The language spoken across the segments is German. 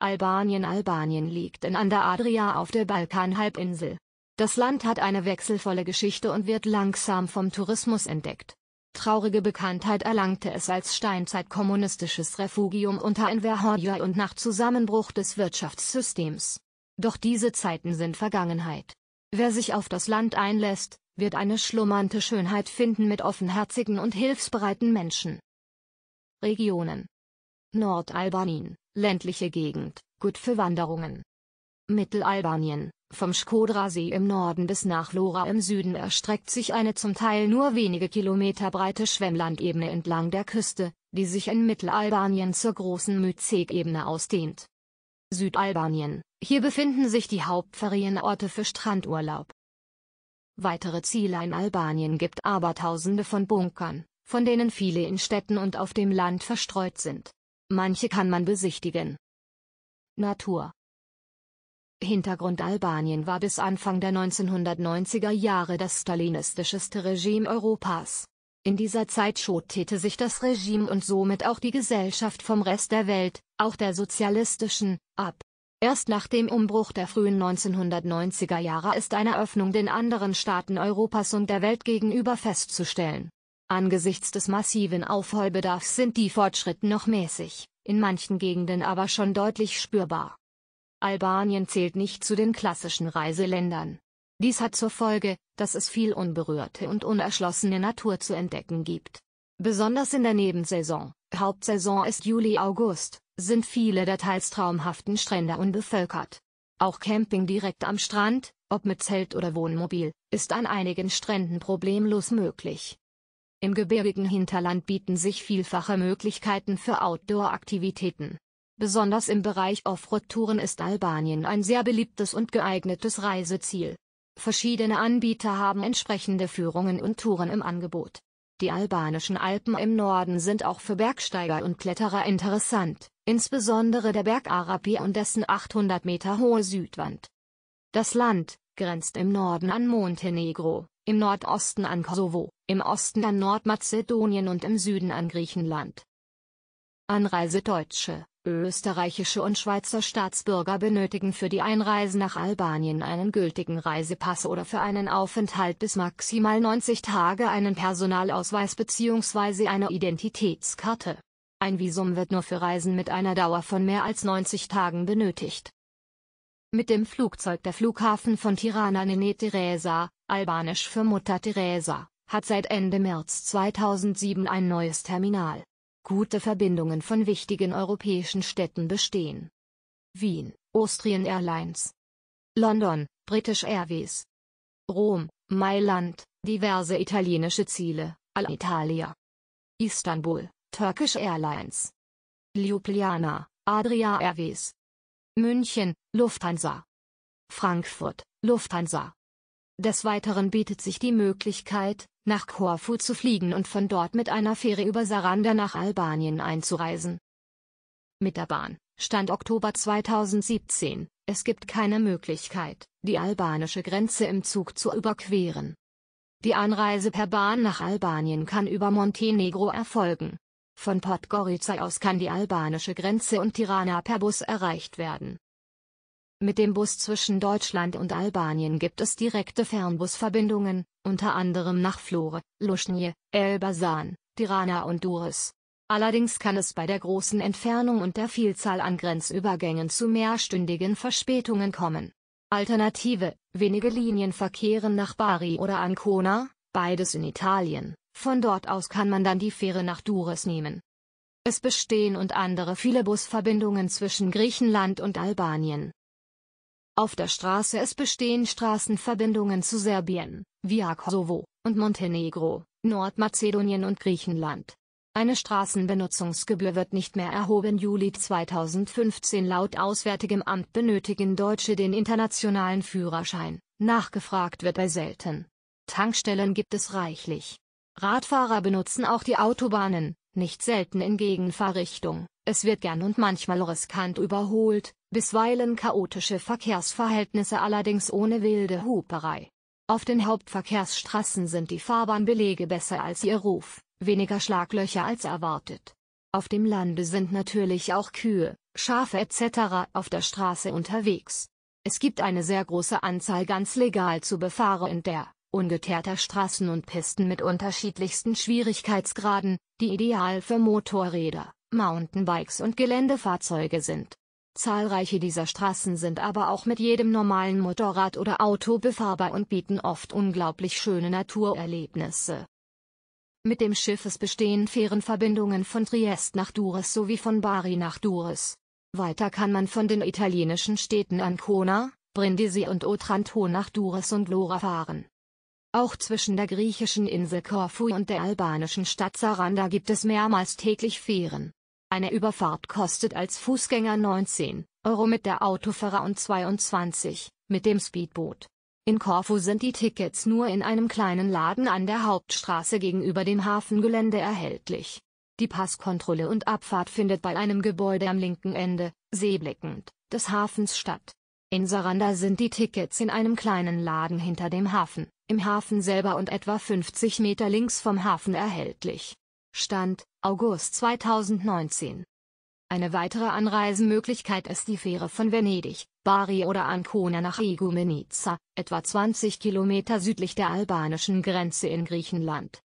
Albanien Albanien liegt in ander Adria auf der Balkanhalbinsel. Das Land hat eine wechselvolle Geschichte und wird langsam vom Tourismus entdeckt. Traurige Bekanntheit erlangte es als Steinzeit-kommunistisches Refugium unter Enver Hoxha und nach Zusammenbruch des Wirtschaftssystems. Doch diese Zeiten sind Vergangenheit. Wer sich auf das Land einlässt, wird eine schlummernde Schönheit finden mit offenherzigen und hilfsbereiten Menschen. Regionen Nordalbanien ländliche Gegend, gut für Wanderungen. Mittelalbanien, vom Shkodra-See im Norden bis nach Lora im Süden erstreckt sich eine zum Teil nur wenige Kilometer breite Schwemmlandebene entlang der Küste, die sich in Mittelalbanien zur großen Myzeg-Ebene ausdehnt. Südalbanien, hier befinden sich die Hauptferienorte für Strandurlaub. Weitere Ziele in Albanien gibt aber tausende von Bunkern, von denen viele in Städten und auf dem Land verstreut sind. Manche kann man besichtigen. Natur Hintergrund Albanien war bis Anfang der 1990er Jahre das stalinistischste Regime Europas. In dieser Zeit schottete sich das Regime und somit auch die Gesellschaft vom Rest der Welt, auch der sozialistischen, ab. Erst nach dem Umbruch der frühen 1990er Jahre ist eine Öffnung den anderen Staaten Europas und der Welt gegenüber festzustellen. Angesichts des massiven Aufholbedarfs sind die Fortschritte noch mäßig, in manchen Gegenden aber schon deutlich spürbar. Albanien zählt nicht zu den klassischen Reiseländern. Dies hat zur Folge, dass es viel unberührte und unerschlossene Natur zu entdecken gibt. Besonders in der Nebensaison, Hauptsaison ist Juli-August, sind viele der teils traumhaften Strände unbevölkert. Auch Camping direkt am Strand, ob mit Zelt oder Wohnmobil, ist an einigen Stränden problemlos möglich. Im gebirgigen Hinterland bieten sich vielfache Möglichkeiten für Outdoor-Aktivitäten. Besonders im Bereich Offroad-Touren ist Albanien ein sehr beliebtes und geeignetes Reiseziel. Verschiedene Anbieter haben entsprechende Führungen und Touren im Angebot. Die albanischen Alpen im Norden sind auch für Bergsteiger und Kletterer interessant, insbesondere der Berg Arapi und dessen 800 Meter hohe Südwand. Das Land, grenzt im Norden an Montenegro, im Nordosten an Kosovo, im Osten an Nordmazedonien und im Süden an Griechenland. Anreise Deutsche, österreichische und Schweizer Staatsbürger benötigen für die Einreise nach Albanien einen gültigen Reisepass oder für einen Aufenthalt bis maximal 90 Tage einen Personalausweis bzw. eine Identitätskarte. Ein Visum wird nur für Reisen mit einer Dauer von mehr als 90 Tagen benötigt. Mit dem Flugzeug der Flughafen von Tirana Nene Teresa, albanisch für Mutter Teresa, hat seit Ende März 2007 ein neues Terminal. Gute Verbindungen von wichtigen europäischen Städten bestehen. Wien, Austrian Airlines. London, British Airways. Rom, Mailand, diverse italienische Ziele, Alitalia. Istanbul, Turkish Airlines. Ljubljana, Adria Airways. München, Lufthansa. Frankfurt, Lufthansa. Des Weiteren bietet sich die Möglichkeit, nach Korfu zu fliegen und von dort mit einer Fähre über Saranda nach Albanien einzureisen. Mit der Bahn, Stand Oktober 2017, es gibt keine Möglichkeit, die albanische Grenze im Zug zu überqueren. Die Anreise per Bahn nach Albanien kann über Montenegro erfolgen. Von Podgorica aus kann die albanische Grenze und Tirana per Bus erreicht werden. Mit dem Bus zwischen Deutschland und Albanien gibt es direkte Fernbusverbindungen, unter anderem nach Flore, Lushnje, Elbasan, Tirana und Durres. Allerdings kann es bei der großen Entfernung und der Vielzahl an Grenzübergängen zu mehrstündigen Verspätungen kommen. Alternative, wenige Linien verkehren nach Bari oder Ancona, beides in Italien, von dort aus kann man dann die Fähre nach Durres nehmen. Es bestehen und andere viele Busverbindungen zwischen Griechenland und Albanien. Auf der Straße es bestehen Straßenverbindungen zu Serbien, via Kosovo und Montenegro, Nordmazedonien und Griechenland. Eine Straßenbenutzungsgebühr wird nicht mehr erhoben. Juli 2015 laut Auswärtigem Amt benötigen Deutsche den internationalen Führerschein, nachgefragt wird er selten. Tankstellen gibt es reichlich. Radfahrer benutzen auch die Autobahnen, nicht selten in Gegenfahrrichtung. Es wird gern und manchmal riskant überholt, bisweilen chaotische Verkehrsverhältnisse allerdings ohne wilde Huperei. Auf den Hauptverkehrsstraßen sind die Fahrbahnbelege besser als ihr Ruf, weniger Schlaglöcher als erwartet. Auf dem Lande sind natürlich auch Kühe, Schafe etc. auf der Straße unterwegs. Es gibt eine sehr große Anzahl ganz legal zu befahren in der ungeteerter Straßen und Pisten mit unterschiedlichsten Schwierigkeitsgraden, die ideal für Motorräder, Mountainbikes und Geländefahrzeuge sind. Zahlreiche dieser Straßen sind aber auch mit jedem normalen Motorrad oder Auto befahrbar und bieten oft unglaublich schöne Naturerlebnisse. Mit dem Schiffes bestehen Fährenverbindungen von Triest nach Durres sowie von Bari nach Durres. Weiter kann man von den italienischen Städten Ancona, Brindisi und Otranto nach Durres und Lora fahren. Auch zwischen der griechischen Insel Korfu und der albanischen Stadt Saranda gibt es mehrmals täglich Fähren. Eine Überfahrt kostet als Fußgänger 19 Euro mit der Autofahrer und 22 mit dem Speedboot. In Korfu sind die Tickets nur in einem kleinen Laden an der Hauptstraße gegenüber dem Hafengelände erhältlich. Die Passkontrolle und Abfahrt findet bei einem Gebäude am linken Ende, seeblickend, des Hafens statt. In Saranda sind die Tickets in einem kleinen Laden hinter dem Hafen, im Hafen selber und etwa 50 Meter links vom Hafen erhältlich. Stand, August 2019. Eine weitere Anreisemöglichkeit ist die Fähre von Venedig, Bari oder Ancona nach Igoumenitsa, etwa 20 Kilometer südlich der albanischen Grenze in Griechenland.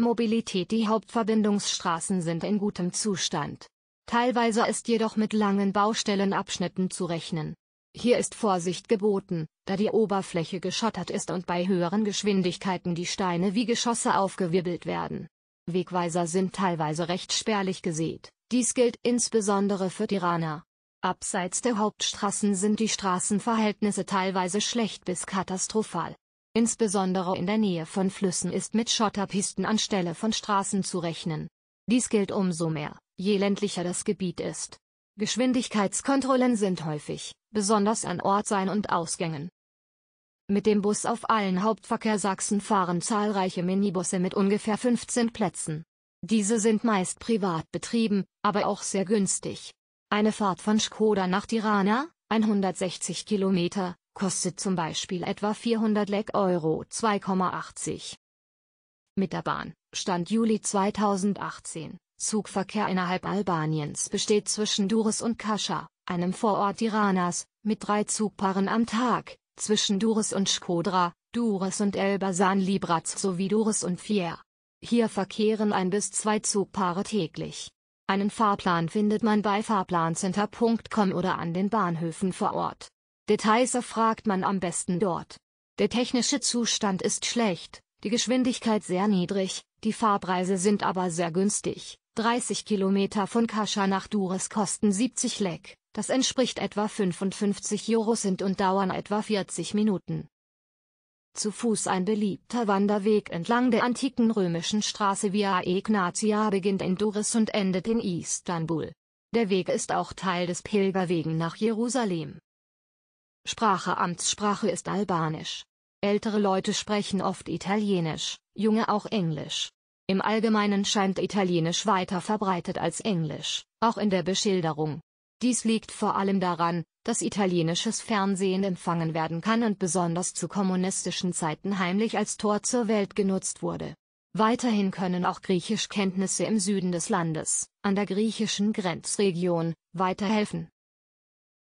Mobilität Die Hauptverbindungsstraßen sind in gutem Zustand. Teilweise ist jedoch mit langen Baustellenabschnitten zu rechnen. Hier ist Vorsicht geboten, da die Oberfläche geschottert ist und bei höheren Geschwindigkeiten die Steine wie Geschosse aufgewirbelt werden. Wegweiser sind teilweise recht spärlich gesät, dies gilt insbesondere für Tirana. Abseits der Hauptstraßen sind die Straßenverhältnisse teilweise schlecht bis katastrophal. Insbesondere in der Nähe von Flüssen ist mit Schotterpisten anstelle von Straßen zu rechnen. Dies gilt umso mehr, je ländlicher das Gebiet ist. Geschwindigkeitskontrollen sind häufig, besonders an Ort sein und Ausgängen. Mit dem Bus auf allen Hauptverkehrsachsen fahren zahlreiche Minibusse mit ungefähr 15 Plätzen. Diese sind meist privat betrieben, aber auch sehr günstig. Eine Fahrt von Skoda nach Tirana, 160 Kilometer, kostet zum Beispiel etwa 400 Lek Euro 2,80. Mit der Bahn, Stand Juli 2018, Zugverkehr innerhalb Albaniens besteht zwischen Durres und Kascha, einem Vorort Tiranas, mit drei Zugpaaren am Tag, zwischen Duris und Skodra, Duris und Elbasan Librac sowie Duris und Fier. Hier verkehren ein bis zwei Zugpaare täglich. Einen Fahrplan findet man bei fahrplancenter.com oder an den Bahnhöfen vor Ort. Details erfragt man am besten dort. Der technische Zustand ist schlecht, die Geschwindigkeit sehr niedrig, die Fahrpreise sind aber sehr günstig. 30 Kilometer von Kascha nach Dures kosten 70 Lek. Das entspricht etwa 55 Euro und dauern etwa 40 Minuten. Zu Fuß ein beliebter Wanderweg entlang der antiken römischen Straße Via Egnatia beginnt in Duris und endet in Istanbul. Der Weg ist auch Teil des Pilgerwegen nach Jerusalem. Sprache Amtssprache ist Albanisch. Ältere Leute sprechen oft Italienisch, junge auch Englisch. Im Allgemeinen scheint Italienisch weiter verbreitet als Englisch, auch in der Beschilderung. Dies liegt vor allem daran, dass italienisches Fernsehen empfangen werden kann und besonders zu kommunistischen Zeiten heimlich als Tor zur Welt genutzt wurde. Weiterhin können auch Griechischkenntnisse im Süden des Landes, an der griechischen Grenzregion, weiterhelfen.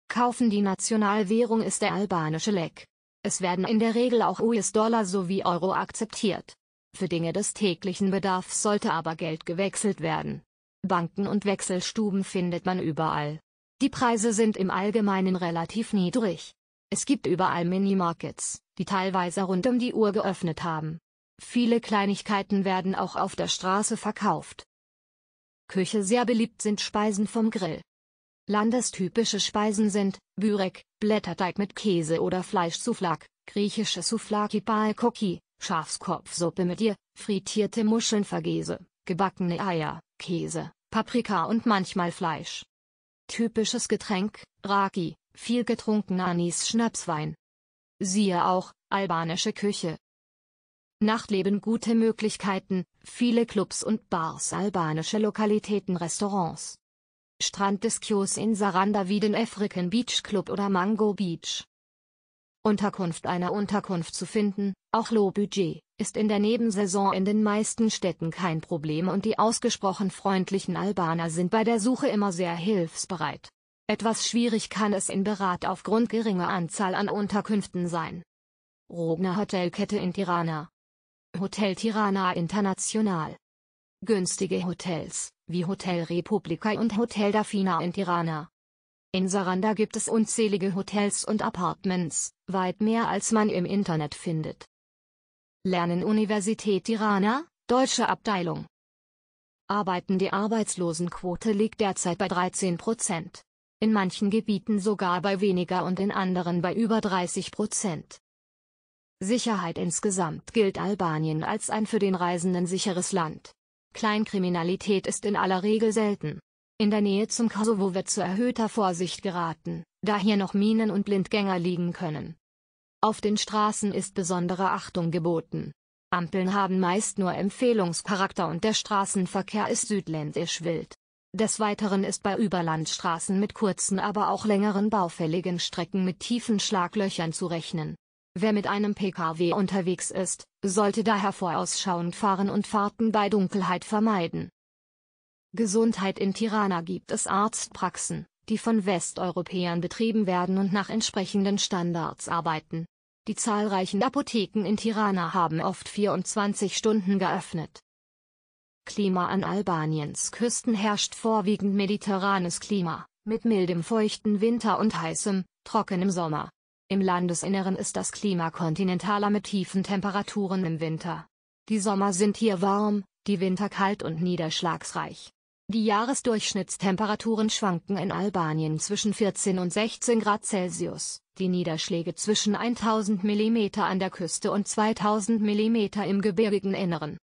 Kaufen die Nationalwährung ist der albanische Leck. Es werden in der Regel auch US-Dollar sowie Euro akzeptiert. Für Dinge des täglichen Bedarfs sollte aber Geld gewechselt werden. Banken und Wechselstuben findet man überall. Die Preise sind im Allgemeinen relativ niedrig. Es gibt überall Minimarkets, die teilweise rund um die Uhr geöffnet haben. Viele Kleinigkeiten werden auch auf der Straße verkauft. Küche sehr beliebt sind Speisen vom Grill. Landestypische Speisen sind Bürek, Blätterteig mit Käse oder Fleischsouflak, griechische Souflaki Palkoki, Schafskopfsuppe mit ihr, frittierte Muscheln Vergese, gebackene Eier, Käse, Paprika und manchmal Fleisch. Typisches Getränk, Raki, viel getrunken Anis Schnapswein. Siehe auch, albanische Küche. Nachtleben gute Möglichkeiten, viele Clubs und Bars albanische Lokalitäten Restaurants. Strand des Kios in Saranda wie den African Beach Club oder Mango Beach. Unterkunft einer Unterkunft zu finden, auch Low-Budget, ist in der Nebensaison in den meisten Städten kein Problem und die ausgesprochen freundlichen Albaner sind bei der Suche immer sehr hilfsbereit. Etwas schwierig kann es in Berat aufgrund geringer Anzahl an Unterkünften sein. Rogner Hotelkette in Tirana Hotel Tirana International Günstige Hotels, wie Hotel Republika und Hotel Dafina in Tirana, in Saranda gibt es unzählige Hotels und Apartments, weit mehr als man im Internet findet. Lernen Universität Tirana, deutsche Abteilung. Arbeiten die Arbeitslosenquote liegt derzeit bei 13 Prozent. In manchen Gebieten sogar bei weniger und in anderen bei über 30 Prozent. Sicherheit insgesamt gilt Albanien als ein für den Reisenden sicheres Land. Kleinkriminalität ist in aller Regel selten. In der Nähe zum Kosovo wird zu erhöhter Vorsicht geraten, da hier noch Minen und Blindgänger liegen können. Auf den Straßen ist besondere Achtung geboten. Ampeln haben meist nur Empfehlungscharakter und der Straßenverkehr ist südländisch wild. Des Weiteren ist bei Überlandstraßen mit kurzen aber auch längeren baufälligen Strecken mit tiefen Schlaglöchern zu rechnen. Wer mit einem Pkw unterwegs ist, sollte daher vorausschauend fahren und Fahrten bei Dunkelheit vermeiden. Gesundheit in Tirana gibt es Arztpraxen, die von Westeuropäern betrieben werden und nach entsprechenden Standards arbeiten. Die zahlreichen Apotheken in Tirana haben oft 24 Stunden geöffnet. Klima an Albaniens Küsten herrscht vorwiegend mediterranes Klima, mit mildem feuchten Winter und heißem, trockenem Sommer. Im Landesinneren ist das Klima kontinentaler mit tiefen Temperaturen im Winter. Die Sommer sind hier warm, die Winter kalt und niederschlagsreich. Die Jahresdurchschnittstemperaturen schwanken in Albanien zwischen 14 und 16 Grad Celsius, die Niederschläge zwischen 1000 mm an der Küste und 2000 mm im gebirgigen Inneren.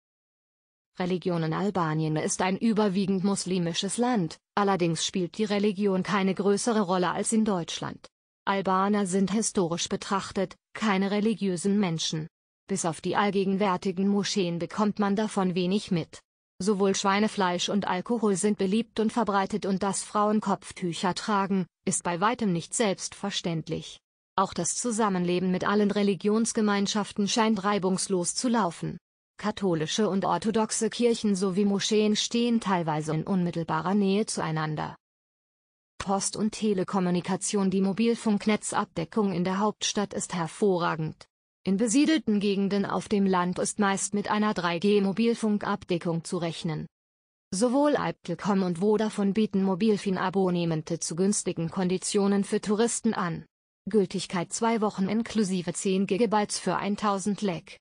Religion in Albanien ist ein überwiegend muslimisches Land, allerdings spielt die Religion keine größere Rolle als in Deutschland. Albaner sind historisch betrachtet keine religiösen Menschen. Bis auf die allgegenwärtigen Moscheen bekommt man davon wenig mit. Sowohl Schweinefleisch und Alkohol sind beliebt und verbreitet und dass Frauen Kopftücher tragen, ist bei weitem nicht selbstverständlich. Auch das Zusammenleben mit allen Religionsgemeinschaften scheint reibungslos zu laufen. Katholische und orthodoxe Kirchen sowie Moscheen stehen teilweise in unmittelbarer Nähe zueinander. Post- und Telekommunikation Die Mobilfunknetzabdeckung in der Hauptstadt ist hervorragend. In besiedelten Gegenden auf dem Land ist meist mit einer 3G-Mobilfunkabdeckung zu rechnen. Sowohl Alptelcom und Vodafone bieten Mobilfin-Abonnemente zu günstigen Konditionen für Touristen an. Gültigkeit 2 Wochen inklusive 10 GB für 1000 Lek.